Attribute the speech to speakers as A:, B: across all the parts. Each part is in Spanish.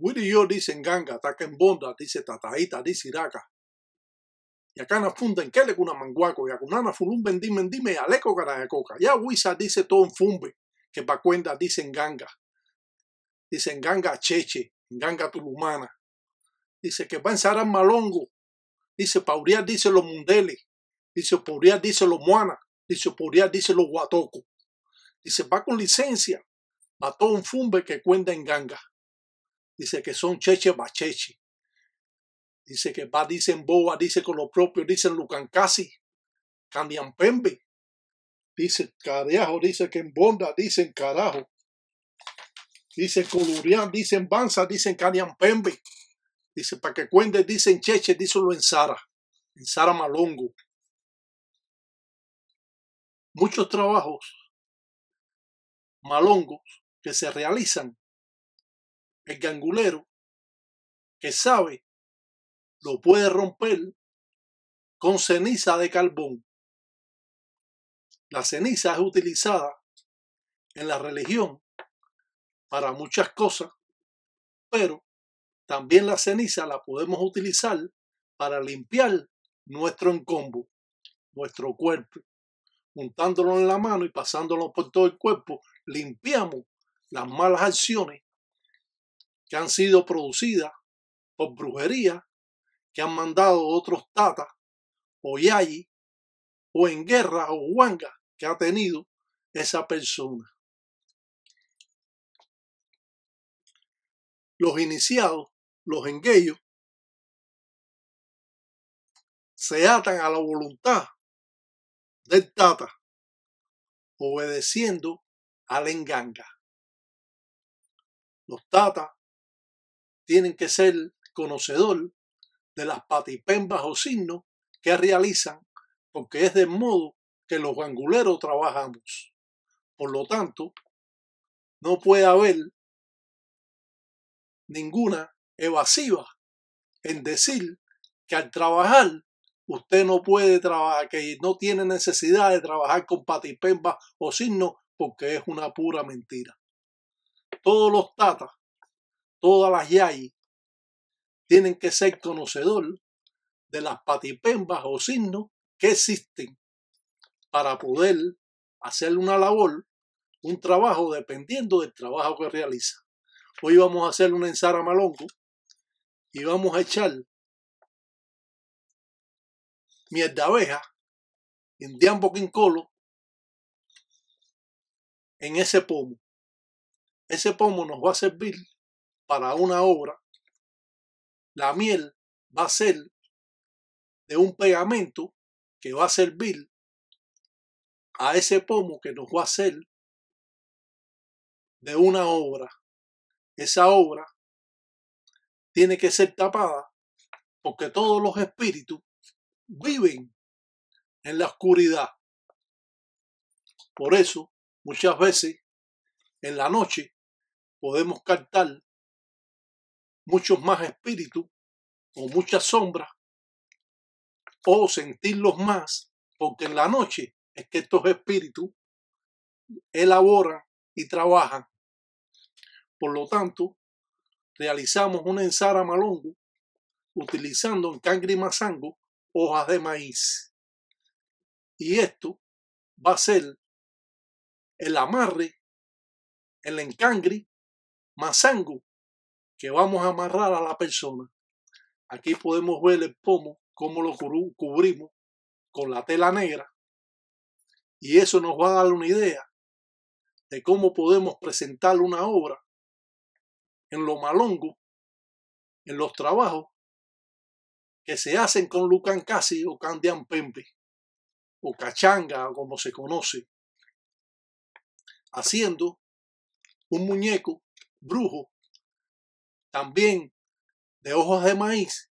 A: Willy Yo dice en ganga, en bonda, dice Tataita dice iraca. Y acá na funda en kele kuna manguaco, y en fulum bendim mendime y aleco carayacoca. Ya Wisa dice todo un fumbe, que va cuenta dice ganga. Dice ganga cheche, en ganga tulumana. Dice que va en saran malongo. Dice pauría dice los mundeles. Dice pauría dice los muana. Dice pauría dice los guatoco. Dice va con licencia, a todo un fumbe que cuenta en ganga. Dice que son cheche bacheche. Dice que va, dicen boa, dice con lo propio, dicen lucancasi, pembe. Dice carajo, dice que en bonda, dicen carajo. Dice colurian, dicen banza, dicen pembe. Dice para que cuente, dicen cheche, díselo en Sara, en Sara
B: Malongo. Muchos trabajos malongos que se realizan el gangulero que sabe lo puede romper con ceniza de carbón. La ceniza es utilizada
A: en la religión para muchas cosas, pero también la ceniza la podemos utilizar para limpiar nuestro encombo, nuestro cuerpo. Juntándolo en la mano y pasándolo por todo el cuerpo, limpiamos las malas acciones que han sido producidas por brujería que han mandado otros tata o yayi o en guerra o huanga que ha tenido esa
B: persona. Los iniciados, los engueyos, se atan a la voluntad del tata, obedeciendo al enganga. Los tata
A: tienen que ser conocedor de las patipembas o signos que realizan, porque es del modo que los anguleros trabajamos. Por
B: lo tanto, no puede haber ninguna
A: evasiva en decir que al trabajar usted no puede trabajar, que no tiene necesidad de trabajar con patipembas o signos, porque es una pura mentira. Todos los tatas todas las yayas tienen que ser conocedor de las patipembas o signos que existen para poder hacer una labor, un trabajo, dependiendo del trabajo que realiza. Hoy vamos a hacer una ensara malongo y vamos a echar
B: miel de abeja, indian Quincolo en ese pomo. Ese pomo nos va a servir para una obra, la miel va a ser de un pegamento que va a servir a ese pomo que nos va a hacer de una obra. Esa obra tiene que ser tapada porque todos los espíritus viven en la oscuridad. Por eso, muchas veces, en la noche, podemos cantar muchos más espíritus o muchas sombras o
A: sentirlos más, porque en la noche es que estos espíritus elaboran y trabajan. Por lo tanto, realizamos un ensara malongo utilizando en cangre mazango hojas de maíz. Y esto va a ser el
B: amarre, el encangri masango que vamos a
A: amarrar a la persona. Aquí podemos ver el pomo, cómo lo cubrimos con la tela negra. Y eso nos va a dar una idea
B: de cómo podemos presentar una obra en lo malongo, en los trabajos que se hacen con Lucan Casi o Candian Pempe, o Cachanga, como se conoce,
A: haciendo un muñeco brujo también de hojas de maíz,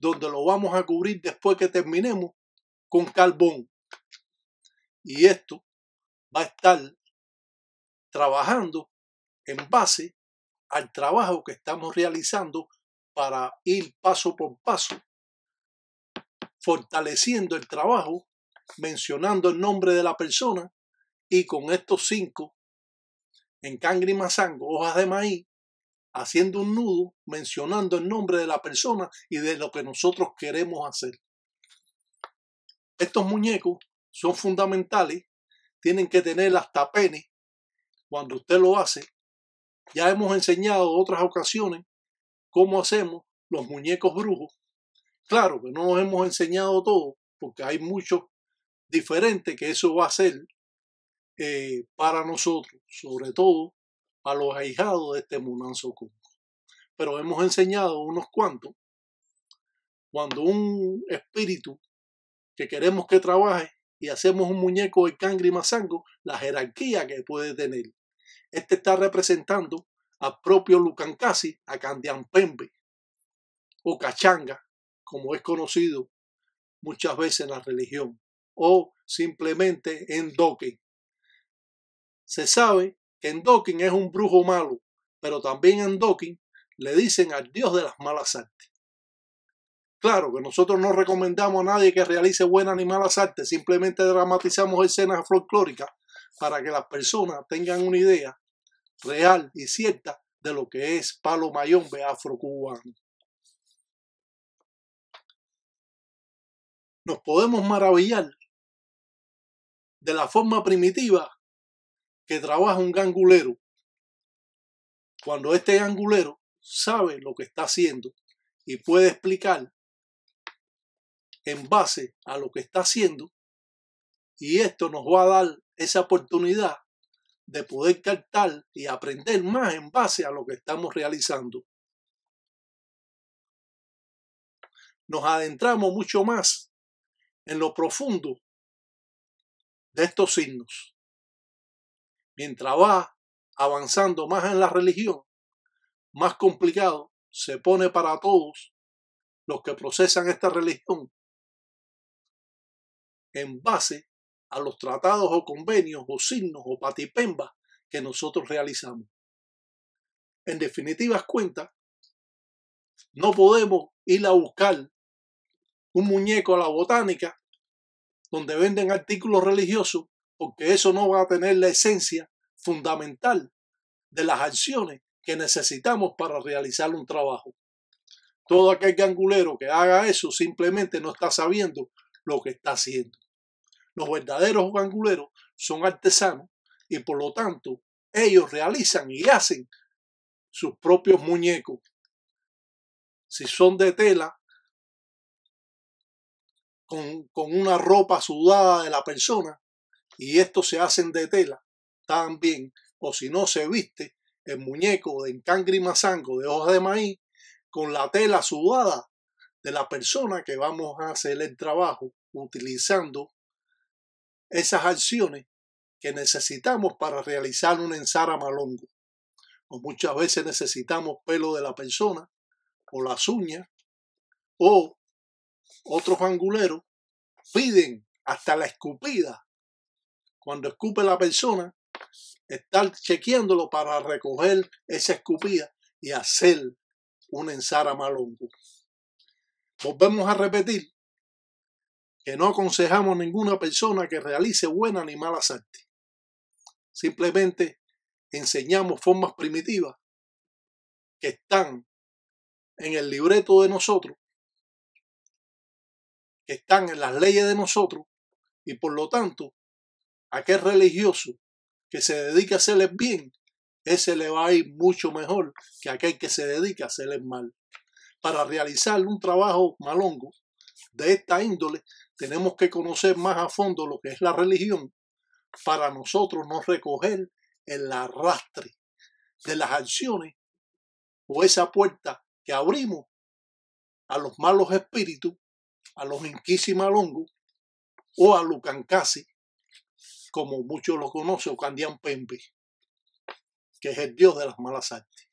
A: donde lo vamos a cubrir después que terminemos con carbón. Y esto va a estar
B: trabajando en base al trabajo que estamos
A: realizando para ir paso por paso, fortaleciendo el trabajo, mencionando el nombre de la persona y con estos cinco en cangre y hojas de maíz, haciendo un nudo, mencionando el nombre de la persona y de lo que nosotros queremos hacer. Estos muñecos son fundamentales, tienen que tener hasta pene cuando usted lo hace. Ya hemos enseñado otras ocasiones cómo hacemos los muñecos brujos. Claro que no hemos enseñado todo, porque hay muchos diferentes que eso va a ser eh, para nosotros, sobre todo a los ahijados de este Sokungo. Pero hemos enseñado unos cuantos, cuando un espíritu que queremos que trabaje y hacemos un muñeco de y masango, la jerarquía que puede tener. Este está representando a propio Lucancasi, a Pembe. o Cachanga, como es conocido muchas veces en la religión, o simplemente en Doque. Se sabe en Endokin es un brujo malo, pero también Endokin le dicen al dios de las malas artes. Claro que nosotros no recomendamos a nadie que realice buenas ni malas artes, simplemente dramatizamos escenas folclóricas para que las personas tengan una idea real y cierta de lo que es Palo Mayombe
B: afrocubano. Nos podemos maravillar de la forma primitiva
A: que trabaja un gangulero, cuando este gangulero sabe lo que está haciendo y puede explicar en base a lo que está haciendo, y esto nos va a dar esa oportunidad de poder captar y aprender más en base a lo que estamos realizando. Nos adentramos mucho más
B: en lo profundo de estos signos
A: mientras va avanzando más en la religión, más complicado se pone para todos los que procesan esta religión en base a los tratados o convenios o signos o patipembas que nosotros realizamos. En definitivas cuentas, no podemos ir a buscar un muñeco a la botánica donde venden artículos religiosos porque eso no va a tener la esencia fundamental de las acciones que necesitamos para realizar un trabajo. Todo aquel gangulero que haga eso simplemente no está sabiendo lo que está haciendo. Los verdaderos ganguleros son artesanos y por lo tanto ellos realizan y hacen sus propios muñecos.
B: Si son de tela,
A: con, con una ropa sudada de la persona, y estos se hacen de tela también, o si no se viste el muñeco de encangre y mazango de hoja de maíz con la tela sudada de la persona que vamos a hacer el trabajo utilizando esas acciones que necesitamos para realizar un ensara malongo. O muchas veces necesitamos pelo de la persona o las uñas o otros anguleros piden hasta la escupida cuando escupe la persona, estar chequeándolo para recoger esa escupida y hacer un ensara malongo. Volvemos a repetir que no aconsejamos a ninguna persona que realice buena ni mala artes. Simplemente enseñamos formas primitivas que están
B: en el libreto de nosotros, que están en
A: las leyes de nosotros y por lo tanto aquel religioso que se dedica a hacerles bien, ese le va a ir mucho mejor que aquel que se dedica a hacerles mal. Para realizar un trabajo malongo de esta índole, tenemos que conocer más a fondo lo que es la religión para nosotros no recoger el arrastre de las acciones o esa puerta que abrimos a los malos espíritus, a los inquisimalongos o a Lucancasi como muchos lo conocen, Candián Pembe, que es el dios de las malas artes.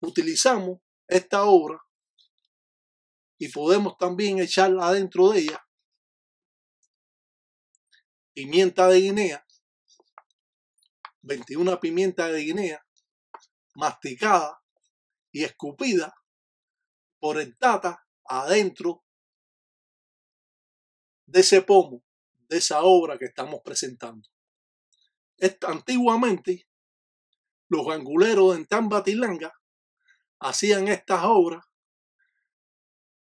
B: Utilizamos esta obra y podemos también echarla adentro de ella pimienta de
A: Guinea, 21 pimienta de Guinea, masticada y escupida por el tata adentro
B: de ese pomo de esa obra que estamos presentando. Antiguamente, los ganguleros en Tambatilanga hacían estas obras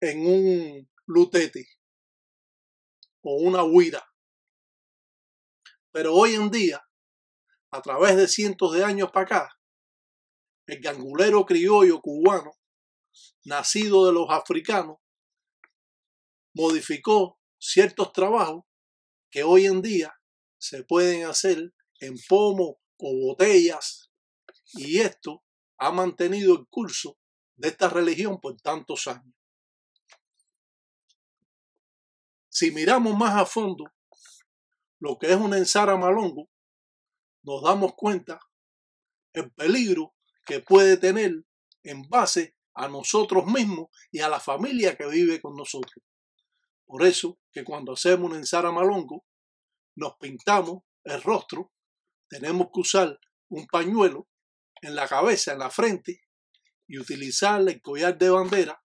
B: en un lutete o una huida
A: Pero hoy en día, a través de cientos de años para acá, el gangulero criollo cubano, nacido de los africanos, modificó ciertos trabajos que hoy en día se pueden hacer en pomo o botellas y esto ha mantenido el curso de esta religión por tantos años.
B: Si miramos más a fondo lo que es un
A: ensara malongo, nos damos cuenta el peligro que puede tener en base a nosotros mismos y a la familia que vive con nosotros. Por eso que cuando hacemos un malongo, nos pintamos el rostro, tenemos que usar un pañuelo en la cabeza, en la frente, y utilizar el collar de bandera.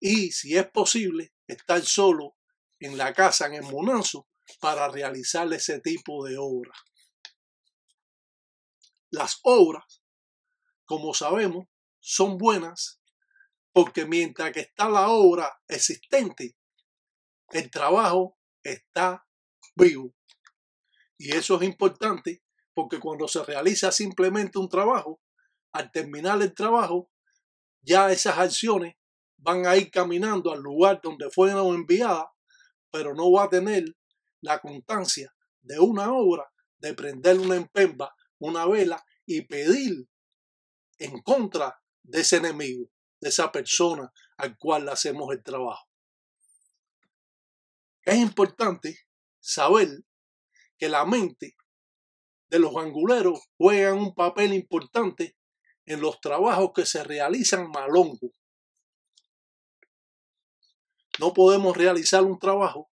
A: Y si es posible, estar solo en la casa, en el Monanzo, para realizar ese tipo de obra. Las obras, como sabemos, son buenas porque mientras que está la obra existente, el trabajo está vivo. Y eso es importante porque cuando se realiza simplemente un trabajo, al terminar el trabajo, ya esas acciones van a ir caminando al lugar donde fueron enviadas, pero no va a tener la constancia de una obra, de prender una empemba, una vela y pedir en contra de ese enemigo, de esa persona al cual hacemos el trabajo es importante saber que la mente de los anguleros juega un papel importante en los trabajos que se realizan malongo. No podemos realizar un trabajo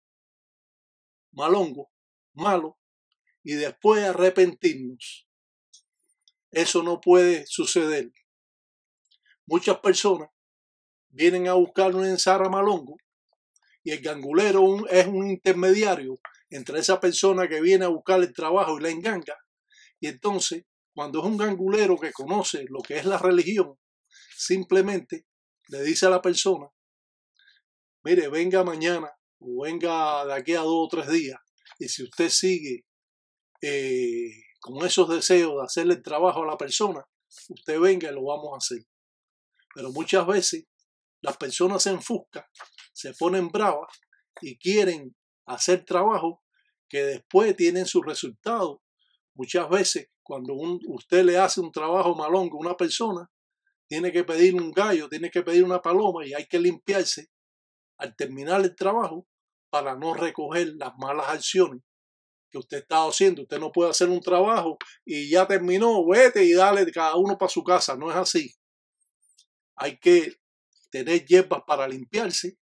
A: malongo, malo, y después arrepentirnos. Eso no puede suceder. Muchas personas vienen a buscar un ensara malongo y el gangulero es un intermediario entre esa persona que viene a buscar el trabajo y la enganga. Y entonces, cuando es un gangulero que conoce lo que es la religión, simplemente le dice a la persona, mire, venga mañana o venga de aquí a dos o tres días, y si usted sigue eh, con esos deseos de hacerle el trabajo a la persona, usted venga y lo vamos a hacer. Pero muchas veces las personas se enfuscan se ponen bravas y quieren hacer trabajo que después tienen sus resultados. Muchas veces cuando un, usted le hace un trabajo malón a una persona, tiene que pedir un gallo, tiene que pedir una paloma y hay que limpiarse al terminar el trabajo para no recoger las malas acciones que usted está haciendo. Usted no puede hacer un trabajo y ya terminó, vete y dale cada uno para su casa. No es así. Hay que tener hierbas para limpiarse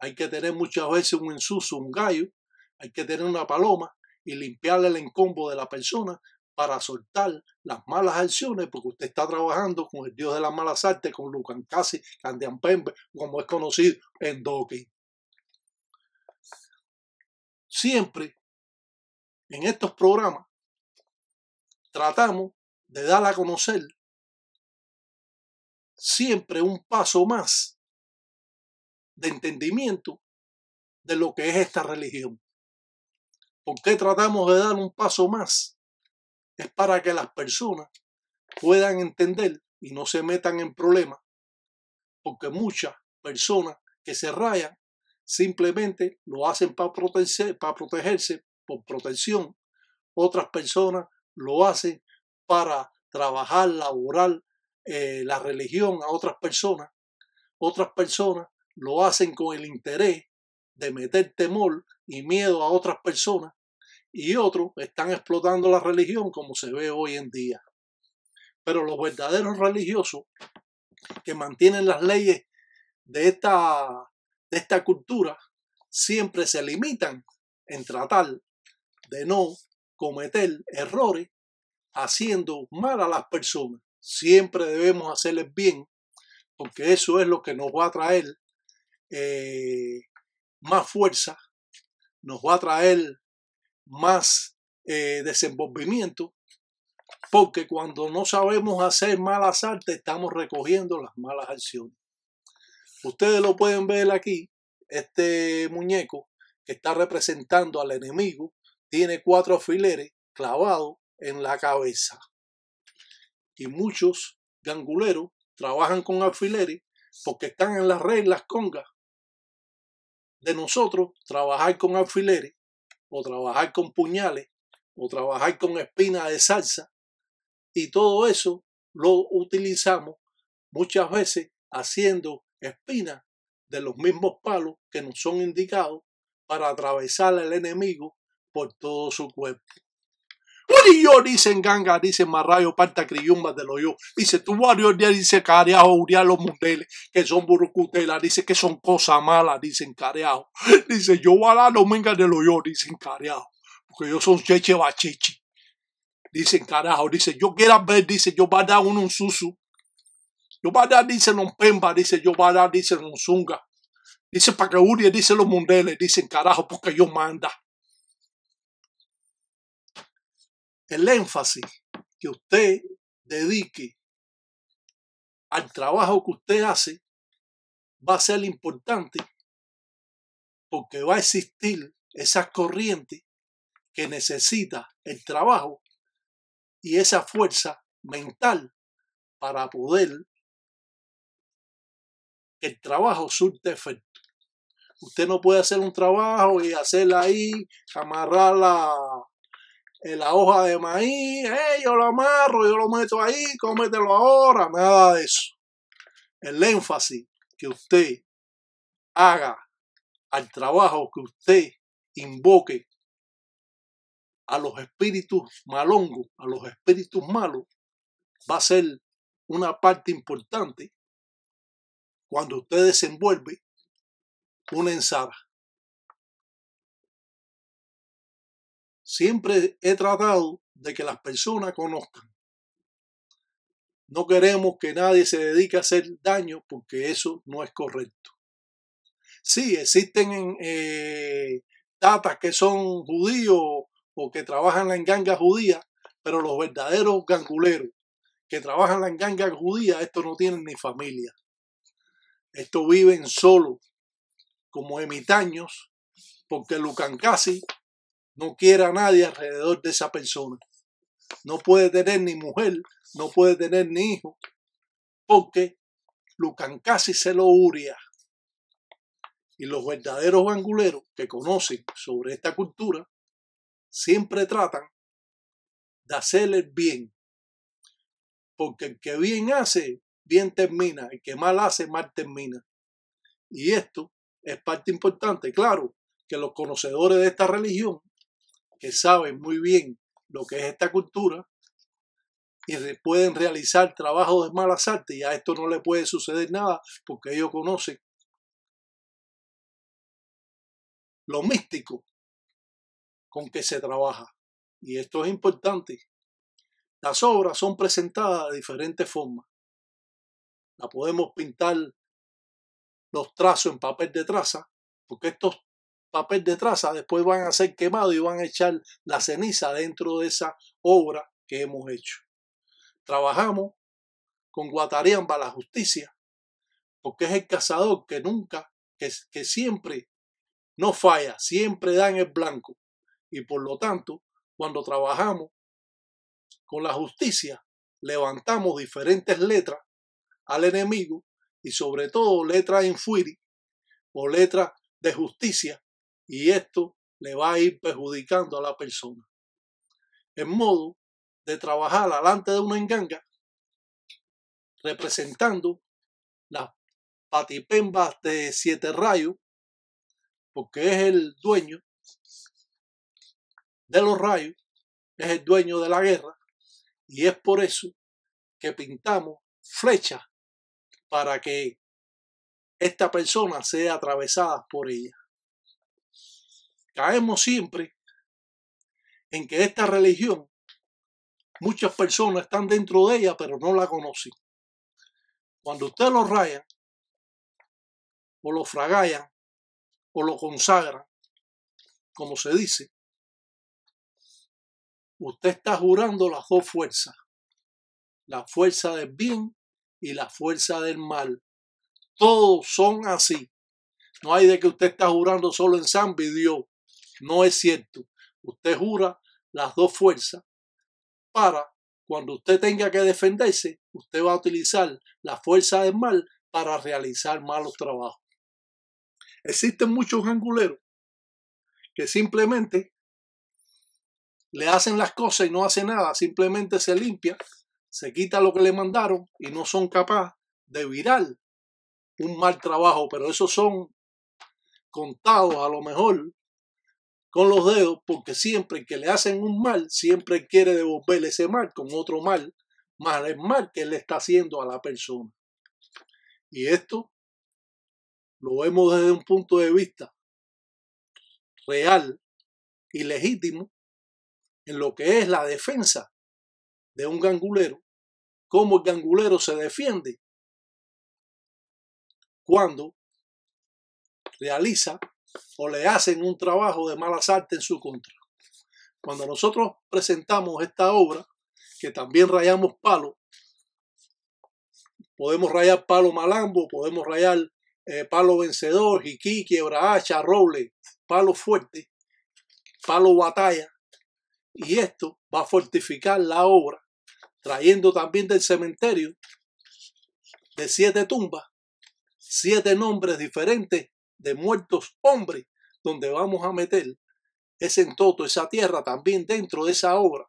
A: hay que tener muchas veces un ensuso, un gallo, hay que tener una paloma y limpiarle el encombo de la persona para soltar las malas acciones, porque usted está trabajando con el dios de las malas artes, con Lucan Casi, Pembe, como es conocido en Doki. Siempre
B: en estos programas tratamos de dar a conocer siempre un paso más de
A: entendimiento de lo que es esta religión. ¿Por qué tratamos de dar un paso más? Es para que las personas puedan entender y no se metan en problemas, porque muchas personas que se rayan simplemente lo hacen para, para protegerse por protección, otras personas lo hacen para trabajar, laborar eh, la religión a otras personas, otras personas lo hacen con el interés de meter temor y miedo a otras personas y otros están explotando la religión como se ve hoy en día. Pero los verdaderos religiosos que mantienen las leyes de esta, de esta cultura siempre se limitan en tratar de no cometer errores haciendo mal a las personas. Siempre debemos hacerles bien porque eso es lo que nos va a traer eh, más fuerza, nos va a traer más eh, desenvolvimiento, porque cuando no sabemos hacer malas artes, estamos recogiendo las malas acciones. Ustedes lo pueden ver aquí, este muñeco que está representando al enemigo, tiene cuatro alfileres clavados en la cabeza. Y muchos ganguleros trabajan con alfileres porque están en las reglas congas de nosotros trabajar con alfileres o trabajar con puñales o trabajar con espinas de salsa y todo eso lo utilizamos muchas veces haciendo espinas de los mismos palos que nos son indicados para atravesar al enemigo por todo su cuerpo yo, dice Ganga, dice Marrayo, Parta Criyumba de yo. dice día, dice Careajo, los Mundeles, que son burucutela, dice que son cosas malas, dicen carajo. dice yo a la Dominga de Loyo, dicen carajo, porque yo son Cheche Bachichi, dicen carajo, dice yo quiero ver, dice yo va a dar uno un susu, yo va a dar, dice no pemba, dice yo va a dar, dice un zunga, dice para que Uri, dice los mundeles, dicen carajo, porque yo manda. el énfasis que usted dedique
B: al trabajo que usted hace va a ser importante porque va a existir esa corriente que necesita el trabajo y esa fuerza mental
A: para poder que el trabajo surte efecto. Usted no puede hacer un trabajo y hacerla ahí, amarrar la, en la hoja de maíz, yo lo amarro, yo lo meto ahí, cómetelo ahora, nada de eso. El énfasis que usted haga al trabajo que usted invoque a los espíritus malongos, a los espíritus malos, va a ser una parte importante cuando usted desenvuelve
B: una ensalada.
A: siempre he tratado de que las personas conozcan. No queremos que nadie se dedique a hacer daño porque eso no es correcto. Sí, existen eh, que son judíos o que trabajan en ganga judías, pero los verdaderos ganguleros que trabajan en gangas judías, estos no tienen ni familia. Estos viven solos como emitaños porque casi no quiere a nadie alrededor de esa persona. No puede tener ni mujer, no puede tener ni hijo, porque casi se lo uria. Y los verdaderos anguleros que conocen sobre esta cultura siempre tratan de hacerle el bien. Porque el que bien hace, bien termina. El que mal hace, mal termina. Y esto es parte importante. Claro que los conocedores de esta religión que saben muy bien lo que es esta cultura y pueden realizar trabajos de malas artes y a esto no le puede suceder nada porque ellos conocen
B: lo místico con que se trabaja.
A: Y esto es importante. Las obras son presentadas de diferentes formas. La podemos pintar los trazos en papel de traza, porque estos papel de traza, después van a ser quemados y van a echar la ceniza dentro de esa obra que hemos hecho. Trabajamos con Guatariamba la justicia, porque es el cazador que nunca, que, que siempre no falla, siempre da en el blanco. Y por lo tanto, cuando trabajamos con la justicia, levantamos diferentes letras al enemigo y sobre todo letras en fuiri o letras de justicia y esto le va a ir perjudicando a la persona. En modo de trabajar alante de una enganga, representando las patipembas de siete rayos, porque es el dueño de los rayos, es el dueño de la guerra, y es por eso que pintamos flechas para que esta persona sea atravesada por ella caemos siempre en que esta religión, muchas personas están dentro de ella, pero no la conocen. Cuando usted lo raya, o lo fragalla,
B: o lo consagra, como se dice,
A: usted está jurando las dos fuerzas, la fuerza del bien y la fuerza del mal. Todos son así. No hay de que usted está jurando solo en San Dios. No es cierto. Usted jura las dos fuerzas para cuando usted tenga que defenderse, usted va a utilizar la fuerza del mal para realizar malos trabajos. Existen muchos anguleros que simplemente le hacen las cosas y no hacen nada, simplemente se limpia, se quita lo que le mandaron y no son capaces de virar un mal trabajo, pero esos son contados a lo mejor con los dedos, porque siempre que le hacen un mal, siempre quiere devolver ese mal con otro mal, más el mal que le está haciendo a la persona. Y esto lo vemos desde un
B: punto de vista real y legítimo en lo que es la defensa de un gangulero, cómo el gangulero
A: se defiende cuando realiza o le hacen un trabajo de malas artes en su contra. Cuando nosotros presentamos esta obra, que también rayamos palo, podemos rayar palo malambo, podemos rayar eh, palo vencedor, jiquí, quiebra hacha, roble, palo fuerte, palo batalla. Y esto va a fortificar la obra, trayendo también del cementerio de siete tumbas, siete nombres diferentes de muertos hombres donde vamos a meter ese entoto, esa tierra también dentro de esa obra.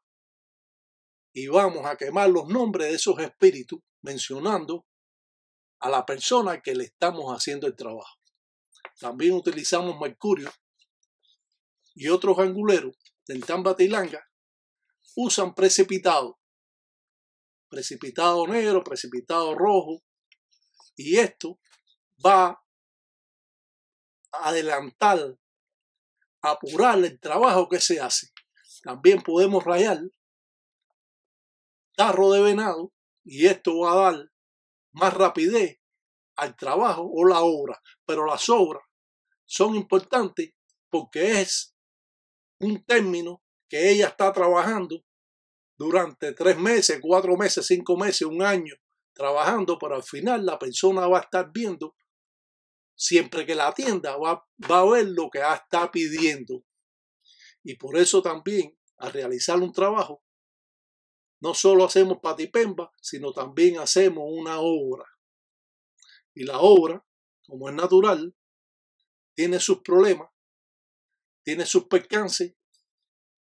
A: Y vamos a quemar los nombres de esos espíritus mencionando a la persona que le estamos haciendo el trabajo. También utilizamos mercurio y otros anguleros del Tilanga. usan precipitado. Precipitado negro, precipitado rojo. Y esto va adelantar, apurar el trabajo que se hace. También podemos rayar tarro de venado y esto va a dar más rapidez al trabajo o la obra. Pero las obras son importantes porque es un término que ella está trabajando durante tres meses, cuatro meses, cinco meses, un año trabajando, pero al final la persona va a estar viendo siempre que la tienda va, va a ver lo que está pidiendo. Y por eso también, al realizar un trabajo, no solo hacemos patipemba, sino también hacemos una obra. Y la obra, como es natural, tiene sus problemas, tiene sus percances.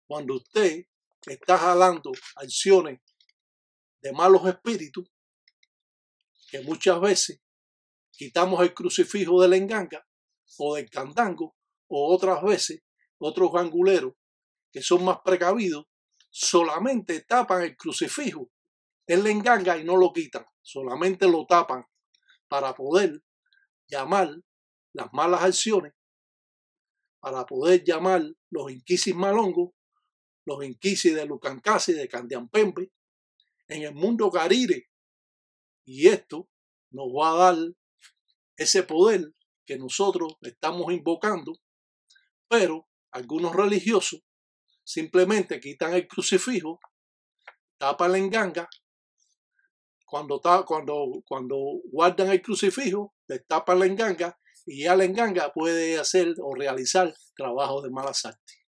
A: Cuando usted está jalando acciones de malos espíritus, que muchas veces quitamos el crucifijo del enganga o del candango o otras veces otros anguleros que son más precavidos solamente tapan el crucifijo el enganga y no lo quitan, solamente lo tapan para poder llamar las malas acciones, para poder llamar los inquisis malongos, los inquisis de y de Candiampembe, en el mundo garire Y esto nos va a dar ese poder que nosotros estamos invocando, pero algunos religiosos simplemente quitan el crucifijo, tapan la enganga, cuando, cuando, cuando guardan el crucifijo, le tapan la enganga y ya la enganga puede hacer o realizar trabajo de malas artes.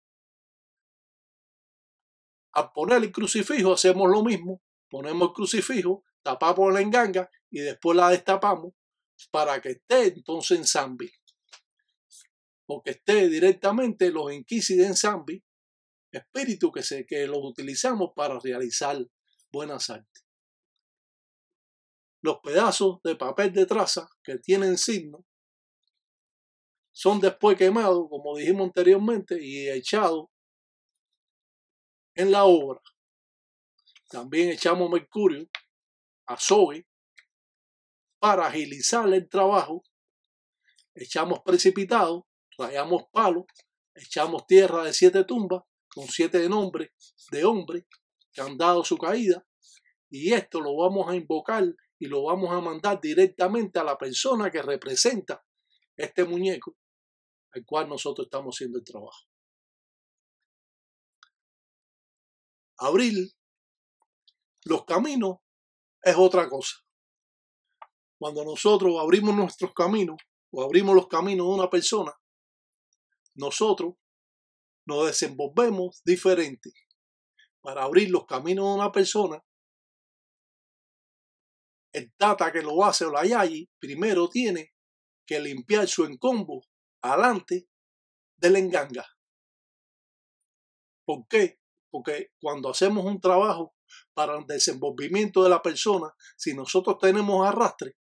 A: Al poner el crucifijo hacemos lo mismo, ponemos el crucifijo, tapamos la enganga y después la destapamos para que esté entonces en Zambi, que esté directamente los inquisis en Zambi, espíritu que, se, que los utilizamos para realizar buenas artes. Los pedazos de papel de traza que tienen signo son después quemados, como dijimos anteriormente, y echados en la obra. También echamos mercurio, zoe para agilizar el trabajo, echamos precipitado, rayamos palo, echamos tierra de siete tumbas con siete nombres de hombres que han dado su caída y esto lo vamos a invocar y lo vamos a mandar directamente a la persona que representa este muñeco al cual nosotros estamos haciendo el trabajo.
B: Abril los caminos es otra cosa.
A: Cuando nosotros abrimos nuestros caminos o abrimos los caminos de una persona, nosotros nos desenvolvemos diferente.
B: Para abrir los caminos de una persona, el data que lo hace o la yayi primero tiene que limpiar su encombo
A: adelante del enganga. ¿Por qué? Porque cuando hacemos un trabajo para el desenvolvimiento de la persona, si nosotros tenemos arrastre,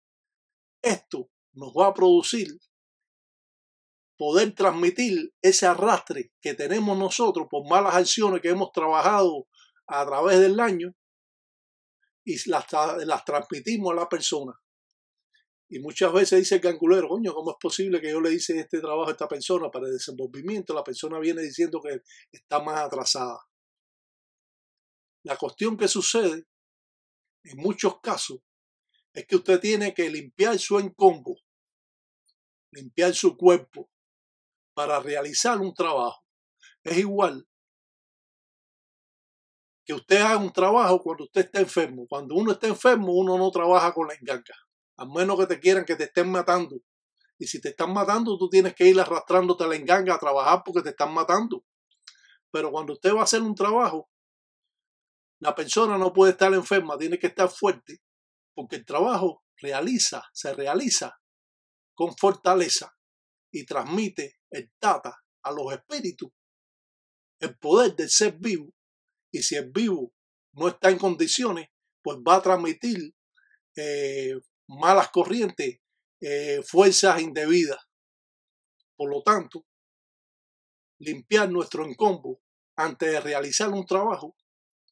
A: esto nos va a producir poder transmitir ese arrastre que tenemos nosotros por malas acciones que hemos trabajado a través del año y las, las transmitimos a la persona. Y muchas veces dice el canculero, coño, ¿cómo es posible que yo le hice este trabajo a esta persona para el desenvolvimiento? La persona viene diciendo que está más atrasada. La cuestión que sucede en muchos casos
B: es que usted tiene que limpiar su encombo, limpiar su cuerpo para realizar un trabajo. Es igual
A: que usted haga un trabajo cuando usted está enfermo. Cuando uno está enfermo, uno no trabaja con la enganga. a menos que te quieran que te estén matando. Y si te están matando, tú tienes que ir arrastrándote a la enganga a trabajar porque te están matando. Pero cuando usted va a hacer un trabajo, la persona no puede estar enferma, tiene que estar fuerte porque el trabajo realiza, se realiza con fortaleza y transmite el tata a los espíritus el poder del ser vivo y si el vivo no está en condiciones, pues va a transmitir eh, malas corrientes, eh, fuerzas indebidas. Por lo tanto, limpiar nuestro encombo antes de realizar un trabajo,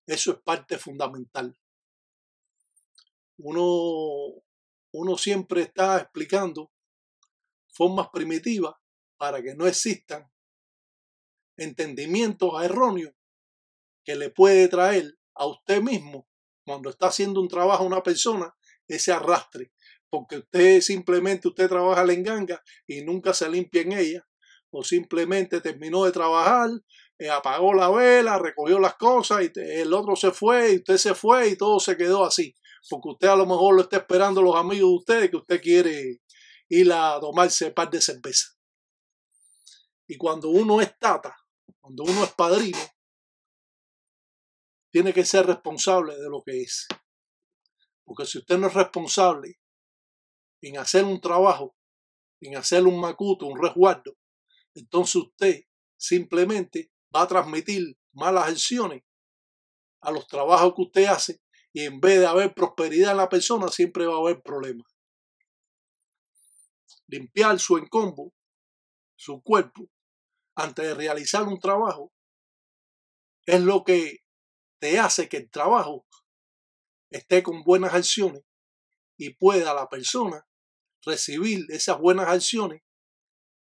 A: eso es parte fundamental uno, uno siempre está explicando formas primitivas para que no existan entendimientos erróneos que le puede traer a usted mismo cuando está haciendo un trabajo a una persona ese arrastre porque usted simplemente usted trabaja la enganga y nunca se limpia en ella o simplemente terminó de trabajar eh, apagó la vela recogió las cosas y el otro se fue y usted se fue y todo se quedó así porque usted a lo mejor lo está esperando los amigos de ustedes que usted quiere ir a tomarse par de cerveza. Y cuando uno es tata, cuando uno es padrino, tiene que ser responsable de lo que es. Porque si usted no es responsable en hacer un trabajo, en hacer un macuto, un resguardo, entonces usted simplemente va a transmitir malas acciones a los trabajos que usted hace y en vez de haber prosperidad en la persona, siempre va a haber problemas. Limpiar su encombo,
B: su cuerpo, antes de realizar un trabajo, es lo que
A: te hace que el trabajo esté con buenas acciones y pueda la persona recibir esas buenas acciones,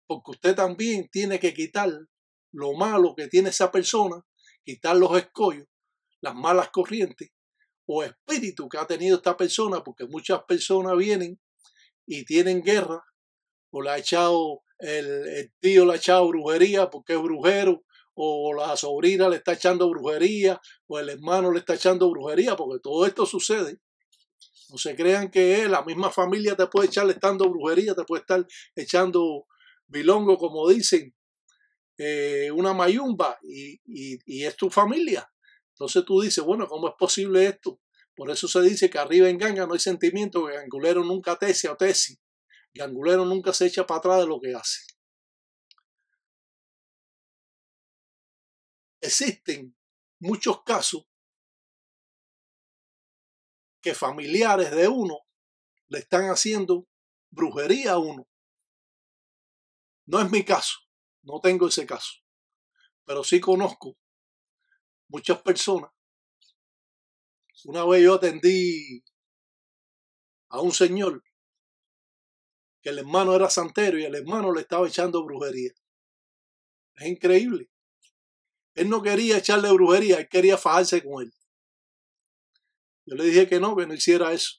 A: porque usted también tiene que quitar lo malo que tiene esa persona, quitar los escollos, las malas corrientes, o espíritu que ha tenido esta persona, porque muchas personas vienen y tienen guerra, o la ha echado, el, tío le ha echado brujería porque es brujero, o la sobrina le está echando brujería, o el hermano le está echando brujería, porque todo esto sucede. No se crean que eh, la misma familia te puede echar estando brujería, te puede estar echando bilongo, como dicen, eh, una mayumba, y es tu familia. Entonces tú dices, bueno, ¿cómo es posible esto? Por eso se dice que arriba en ganga no hay sentimiento, que angulero nunca tese o tesi. angulero nunca se echa para atrás de lo que hace.
B: Existen muchos casos que familiares de uno le están haciendo brujería a uno. No es mi caso, no tengo ese caso, pero sí conozco muchas personas una vez yo atendí
A: a un señor que el hermano era santero y el hermano le estaba echando brujería. Es increíble. Él no quería echarle brujería, él quería fajarse con él. Yo le dije que no, que no hiciera eso.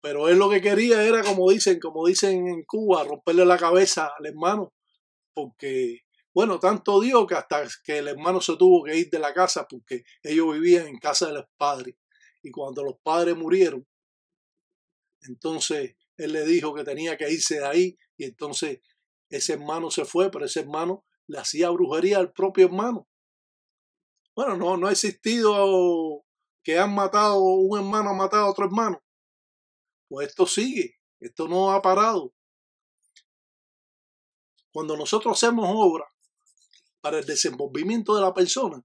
A: Pero él lo que quería era, como dicen, como dicen en Cuba, romperle la cabeza al hermano, porque bueno, tanto dio que hasta que el hermano se tuvo que ir de la casa porque ellos vivían en casa de los padres. Y cuando los padres murieron, entonces él le dijo que tenía que irse de ahí y entonces ese hermano se fue, pero ese hermano le hacía brujería al propio hermano. Bueno, no, no ha existido que han matado, un hermano ha matado a otro hermano. Pues esto sigue, esto no ha parado.
B: Cuando nosotros hacemos obra, para el desenvolvimiento de la persona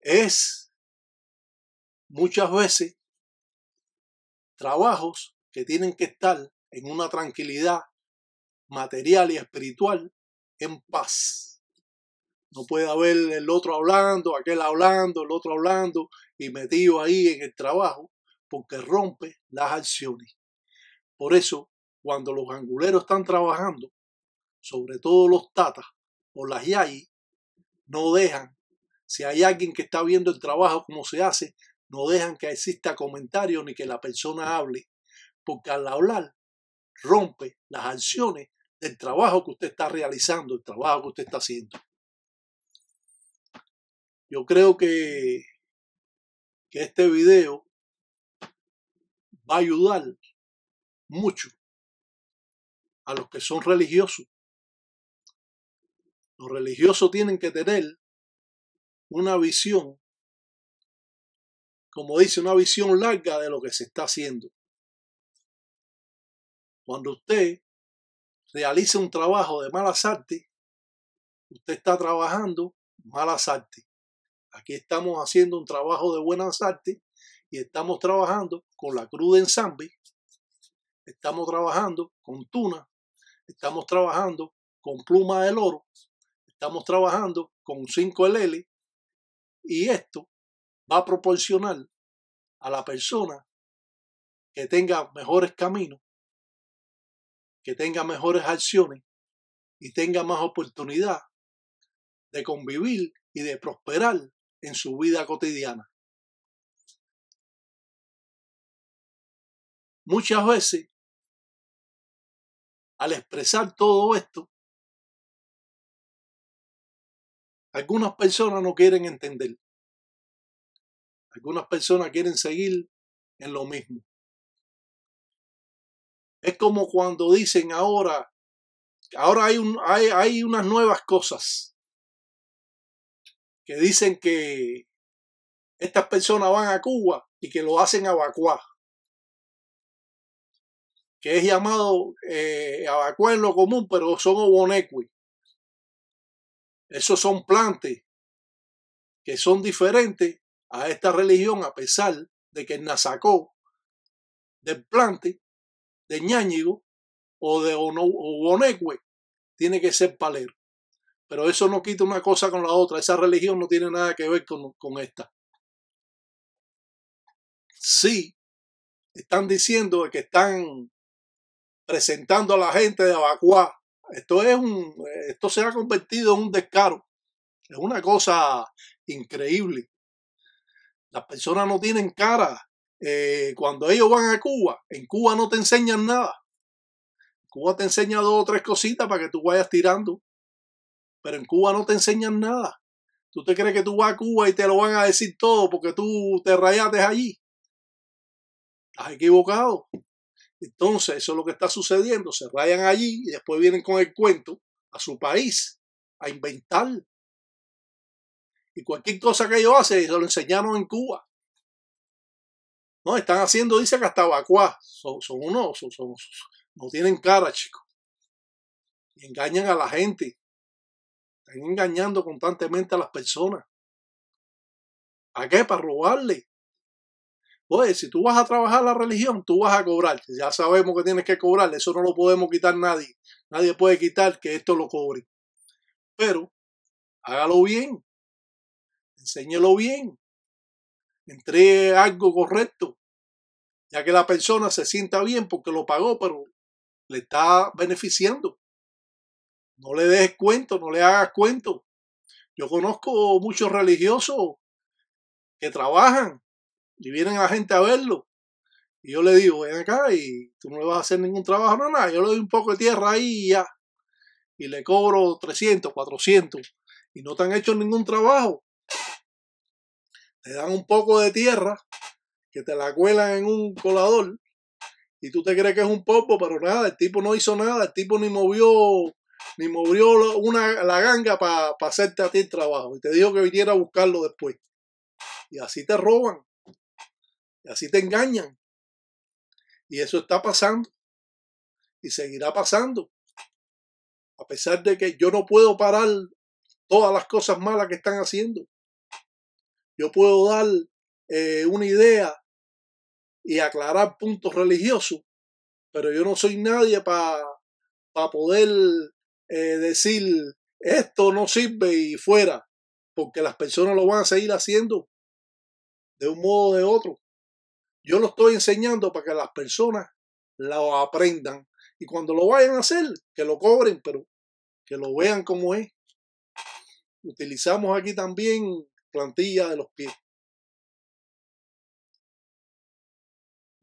B: es muchas veces
A: trabajos que tienen que estar en una tranquilidad material y espiritual en paz. No puede haber el otro hablando, aquel hablando, el otro hablando y metido ahí en el trabajo porque rompe las acciones. Por eso, cuando los anguleros están trabajando, sobre todo los tatas, o las YAI no dejan, si hay alguien que está viendo el trabajo como se hace, no dejan que exista comentario ni que la persona hable, porque al hablar rompe las acciones del trabajo que usted está realizando, el trabajo que usted está haciendo. Yo creo que, que este video
B: va a ayudar mucho a los que son religiosos los religiosos tienen que tener una visión, como dice, una visión larga de lo que se está haciendo. Cuando usted
A: realiza un trabajo de malas artes, usted está trabajando malas artes. Aquí estamos haciendo un trabajo de buenas artes y estamos trabajando con la cruda en estamos trabajando con tuna, estamos trabajando con pluma del oro, Estamos trabajando con 5LL y esto va a proporcionar a la persona
B: que tenga mejores caminos, que tenga mejores acciones y tenga más oportunidad de convivir y de prosperar en su vida cotidiana. Muchas veces, al expresar todo esto, Algunas personas no quieren entender. Algunas personas quieren seguir en lo mismo. Es como cuando dicen ahora, ahora hay, hay, unas nuevas cosas que dicen que estas personas van a Cuba y que lo hacen evacuar. Que es llamado eh, evacuar en
A: lo común, pero son obonequi. Esos son plantes que son diferentes a esta religión, a pesar de que el Nazacó del plante de Ñáñigo o de Onecue tiene que ser palero. Pero eso no quita una cosa con la otra. Esa religión no tiene nada que ver con, con esta. Sí, están diciendo que están presentando a la gente de Abacuá esto, es un, esto se ha convertido en un descaro. Es una cosa increíble. Las personas no tienen cara. Eh, cuando ellos van a Cuba, en Cuba no te enseñan nada. Cuba te enseña dos o tres cositas para que tú vayas tirando. Pero en Cuba no te enseñan nada. ¿Tú te crees que tú vas a Cuba y te lo van a decir todo porque tú te rayaste allí? Estás equivocado. Entonces, eso es lo que está sucediendo. Se rayan allí y después vienen con el cuento a su país a inventar. Y cualquier cosa que ellos hacen, se lo enseñaron en Cuba. No, están haciendo, dice que hasta vacuá. Son, unos, son, no tienen cara, chicos. Y engañan a la gente. Están engañando constantemente a las personas. ¿A qué? Para robarle. Oye, si tú vas a trabajar la religión, tú vas a cobrar. Ya sabemos que tienes que cobrar, eso no lo podemos quitar nadie. Nadie puede quitar que esto lo cobre. Pero hágalo bien, enséñelo bien, entregue algo correcto, ya que la persona se sienta bien porque lo pagó, pero le está beneficiando. No le des cuento, no le hagas cuento. Yo conozco muchos religiosos que trabajan y vienen la gente a verlo. Y yo le digo, ven acá y tú no le vas a hacer ningún trabajo, no, nada. Yo le doy un poco de tierra ahí y ya. Y le cobro 300, 400. Y no te han hecho ningún trabajo. Te dan un poco de tierra que te la cuelan en un colador. Y tú te crees que es un popo, pero nada, el tipo no hizo nada. El tipo ni movió ni movió una, la ganga para hacerte a ti el trabajo. Y te dijo que viniera a buscarlo después. Y así te roban. Y así te engañan. Y eso está pasando. Y seguirá pasando. A pesar de que yo no puedo parar todas las cosas malas que están haciendo. Yo puedo dar eh, una idea y aclarar puntos religiosos, pero yo no soy nadie para pa poder eh, decir esto no sirve y fuera, porque las personas lo van a seguir haciendo de un modo o de otro. Yo lo estoy enseñando para que las personas lo aprendan y cuando lo vayan a hacer, que lo cobren, pero que lo vean como es. Utilizamos aquí
B: también plantilla de los pies.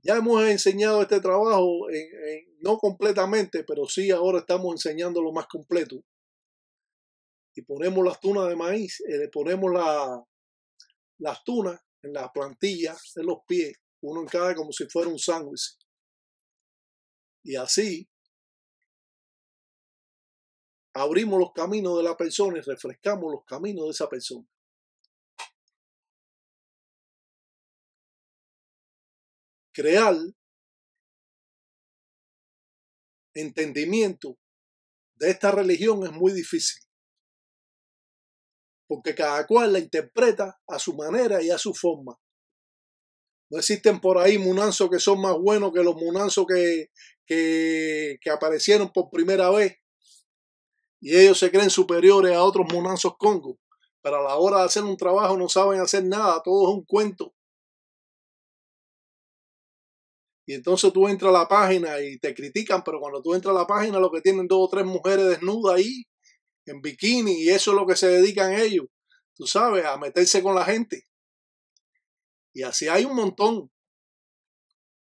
A: Ya hemos enseñado este trabajo, no completamente, pero sí ahora estamos enseñando lo más completo. Y ponemos las tunas de maíz, eh, Le ponemos las tunas en las plantillas de los pies uno en cada
B: como si fuera un sándwich. Y así abrimos los caminos de la persona y refrescamos los caminos de esa persona. Crear entendimiento de esta religión es muy difícil, porque cada cual
A: la interpreta a su manera y a su forma. No existen por ahí munanzos que son más buenos que los munanzos que, que, aparecieron por primera vez. Y ellos se creen superiores a otros munanzos congo. Pero a la hora de hacer un trabajo no saben hacer nada, todo es un cuento. Y entonces tú entras a la página y te critican, pero cuando tú entras a la página lo que tienen dos o tres mujeres desnudas ahí, en bikini, y eso es lo que se dedican ellos, tú sabes, a meterse con la gente. Y así hay un montón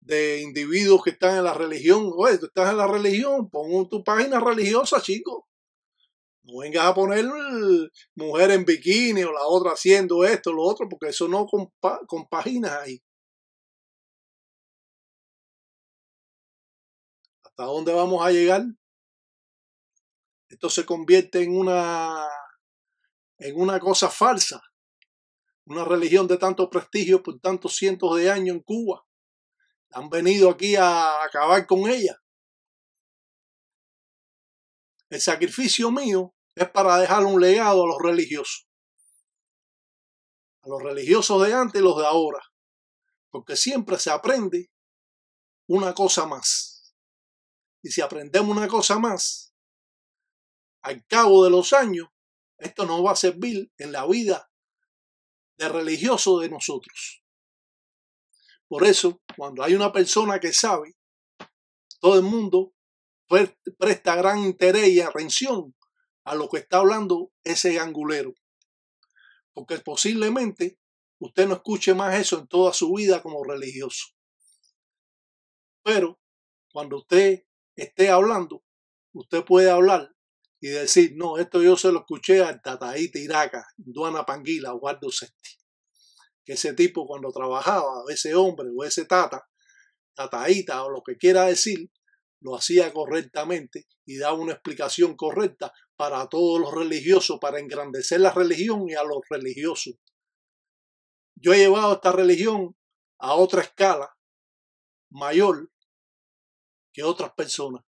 A: de individuos que están en la religión. Oye, tú estás en la religión, pon tu página religiosa, chico. No vengas a poner mujer en bikini o la otra haciendo esto, lo otro, porque eso no con compaginas ahí.
B: ¿Hasta dónde vamos a llegar?
A: Esto se convierte en una, en una cosa falsa una religión de tanto prestigio por tantos cientos de años en Cuba.
B: Han venido aquí a acabar con ella.
A: El sacrificio mío es para dejar un legado a los religiosos. A los religiosos de antes y los de ahora. Porque siempre se aprende
B: una cosa más. Y si aprendemos una cosa más, al cabo de los años, esto nos va a servir en la vida
A: religioso de nosotros. Por eso, cuando hay una persona que sabe, todo el mundo presta gran interés y atención a lo que está hablando ese angulero Porque posiblemente usted no escuche más eso en toda su vida como religioso. Pero cuando usted esté hablando, usted puede hablar y decir, no, esto yo se lo escuché al Tataí Tiraca, Duana Panguila, Guardo Sesti. Que ese tipo cuando trabajaba, ese hombre o ese tata, tataíta o lo que quiera decir, lo hacía correctamente y daba una explicación correcta para todos los religiosos, para engrandecer la religión y a los religiosos. Yo he llevado esta religión a otra escala
B: mayor que otras personas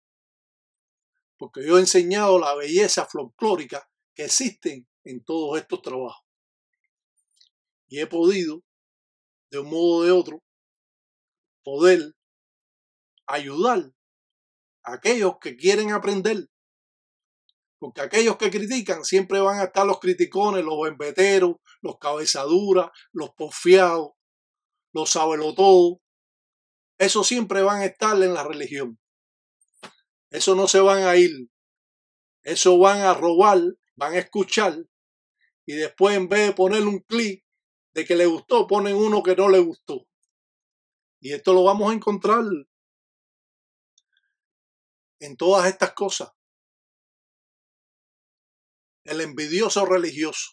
B: porque
A: yo he enseñado la belleza folclórica que existe en todos estos trabajos. Y he podido, de un modo o de otro, poder ayudar a aquellos que quieren aprender. Porque aquellos que critican siempre van a estar los criticones, los embeteros, los cabezaduras, los porfiados, los sabelotodos. Eso siempre van a estar en la religión. Eso no se van a ir. Eso van a robar, van a escuchar. Y después en vez de poner un clic de que le gustó, ponen uno que no le gustó. Y esto
B: lo vamos a encontrar en todas estas cosas. El envidioso religioso.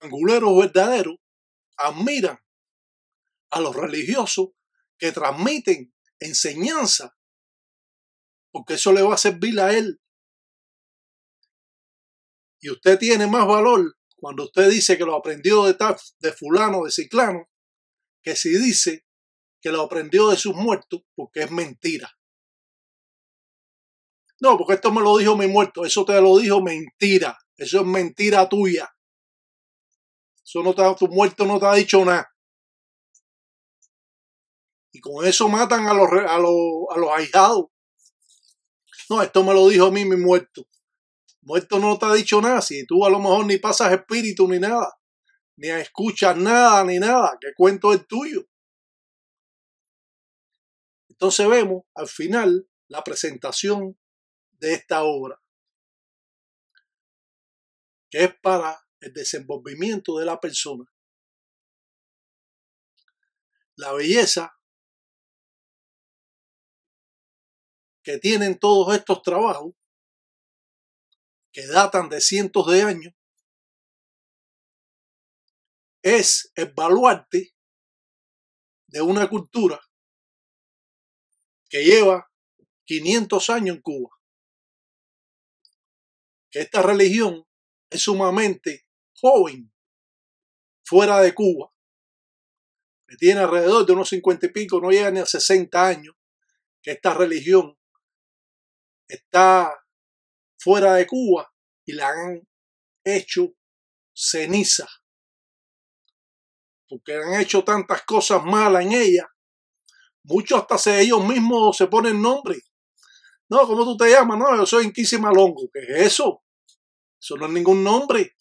B: Anguleros verdaderos admiran a los religiosos que transmiten enseñanza, porque eso le va a servir a él.
A: Y usted tiene más valor cuando usted dice que lo aprendió de, de fulano, de ciclano, que si dice que lo aprendió de sus muertos, porque es
B: mentira. No, porque esto me lo dijo mi muerto, eso te lo dijo mentira, eso es mentira tuya. Eso no tu muerto no te ha dicho nada. Y con eso matan a los, a los,
A: a ahijados. No, esto me lo dijo a mí mi muerto. Muerto no te ha dicho nada, si tú a lo mejor ni pasas espíritu ni nada, ni escuchas nada ni nada, ¿Qué cuento es tuyo. Entonces vemos
B: al final la presentación de esta obra, que es para el desenvolvimiento de la persona. La belleza que tienen todos estos trabajos, que datan de cientos de años, es el baluarte de una cultura que lleva 500 años en Cuba. Que esta religión es sumamente joven fuera de Cuba, que tiene alrededor de unos 50 y pico, no llega ni a 60 años, que esta religión está fuera de Cuba y la han hecho ceniza.
A: Porque han hecho tantas cosas malas en ella. Muchos hasta ellos mismos se ponen nombre. No, ¿cómo tú te llamas? No, yo soy Inquisi Malongo. ¿Qué es eso? Eso no es ningún nombre.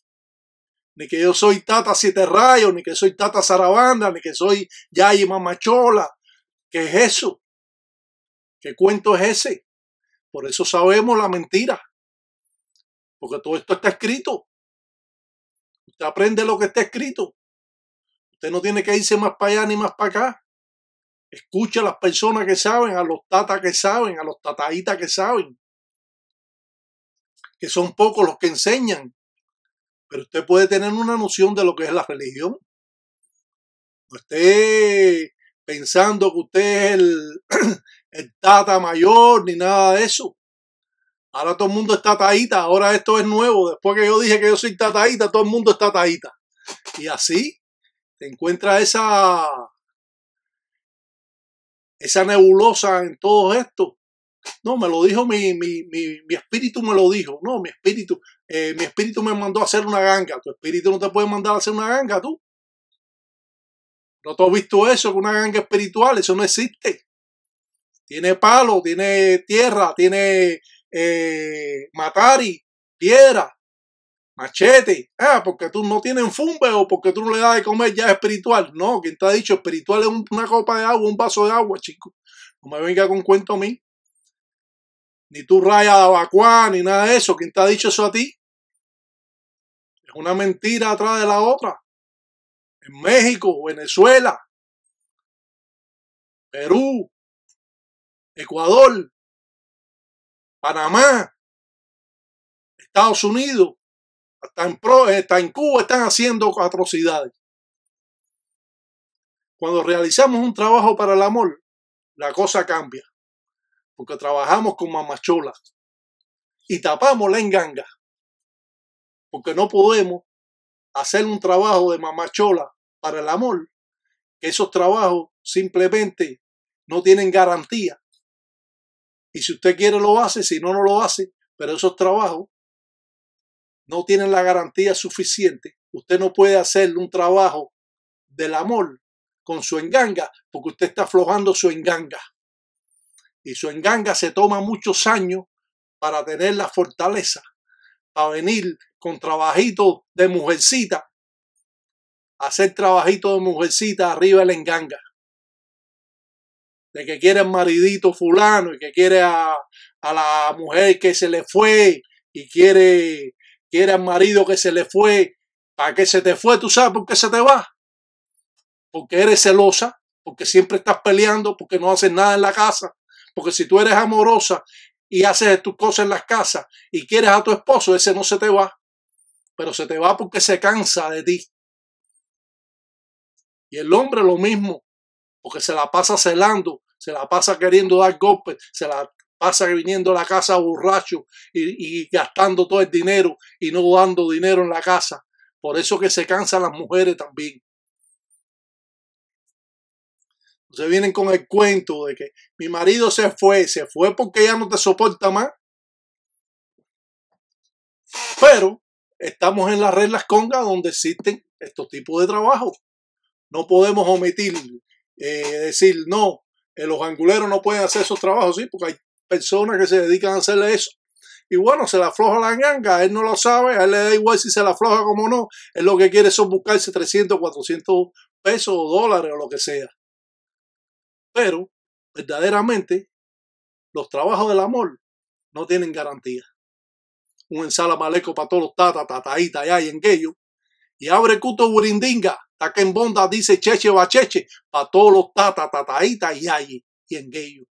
A: Ni que yo soy Tata Siete Rayos, ni que soy Tata Sarabanda, ni que soy Yayi Mamachola. ¿Qué es eso? ¿Qué cuento es ese? Por eso sabemos la mentira. Porque todo esto está escrito. Usted aprende lo que está escrito. Usted no tiene que irse más para allá ni más para acá. Escucha a las personas que saben, a los tatas que saben, a los tataitas que saben. Que son pocos los que enseñan. Pero usted puede tener una noción de lo que es la religión. Usted pensando que usted es el, el Tata mayor ni nada de eso. Ahora todo el mundo está Tataíta. ahora esto es nuevo. Después que yo dije que yo soy tataíta, todo el mundo está Tataíta. Y así te encuentras esa, esa nebulosa en todo esto. No, me lo dijo mi, mi, espíritu, me lo dijo. No, mi espíritu, eh, mi espíritu me mandó a hacer una ganga. Tu espíritu no te puede mandar a hacer una ganga, tú. ¿No te has visto eso? que Una ganga espiritual, eso no existe tiene palo, tiene tierra, tiene eh, matari, piedra, machete. Ah, porque tú no tienes fumbe o porque tú le das de comer ya espiritual. No, quien te ha dicho espiritual es una copa de agua, un vaso de agua, chico. No me venga con cuento a mí. Ni tú raya de abacuá, ni nada de eso. ¿Quién te ha dicho eso a ti?
B: Es una mentira atrás de la otra. En México, Venezuela, Perú, Ecuador, Panamá, Estados
A: Unidos, hasta en, Pro, en Cuba están haciendo atrocidades. Cuando realizamos un trabajo para el amor, la cosa cambia, porque trabajamos con mamacholas y tapamos la enganga, porque no podemos hacer un trabajo de mamachola para el amor, esos trabajos simplemente no tienen garantía y si usted quiere lo hace, si no, no lo hace. Pero esos trabajos no tienen la garantía suficiente. Usted no puede hacer un trabajo del amor con su enganga porque usted está aflojando su enganga. Y su enganga se toma muchos años para tener la fortaleza, para venir con trabajitos de mujercita, hacer trabajito de mujercita arriba del enganga de que quiere al maridito fulano y que quiere a, la mujer que se le fue y quiere, quiere al marido que se le fue, para qué se te fue, tú sabes por qué se te va. Porque eres celosa, porque siempre estás peleando, porque no haces nada en la casa, porque si tú eres amorosa y haces tus cosas en las casas y quieres a tu esposo, ese no se te va, pero se te va porque se cansa de ti. Y el hombre lo mismo, porque se la pasa celando, se la pasa queriendo dar golpes, se la pasa viniendo a la casa borracho y, gastando todo el dinero y no dando dinero en la casa. Por eso que se cansan las mujeres también. Entonces vienen con el cuento de que mi marido se fue, se fue porque ya no te soporta más. Pero estamos en las reglas conga donde existen estos tipos de trabajo. No podemos omitir eh, decir, no, eh, los anguleros no pueden hacer esos trabajos, sí, porque hay personas que se dedican a hacerle eso. Y bueno, se la afloja la ganga, él no lo sabe, a él le da igual si se la afloja como no. Él lo que quiere son buscarse 300, 400 pesos o dólares o lo que sea. Pero, verdaderamente, los trabajos del amor no tienen garantía. Un ensala maleco para todos los tata, tataíta, ya y en Y abre cuto burindinga. Que en Bonda dice Cheche cheche. para todos los tata, tataitas y ahí. y en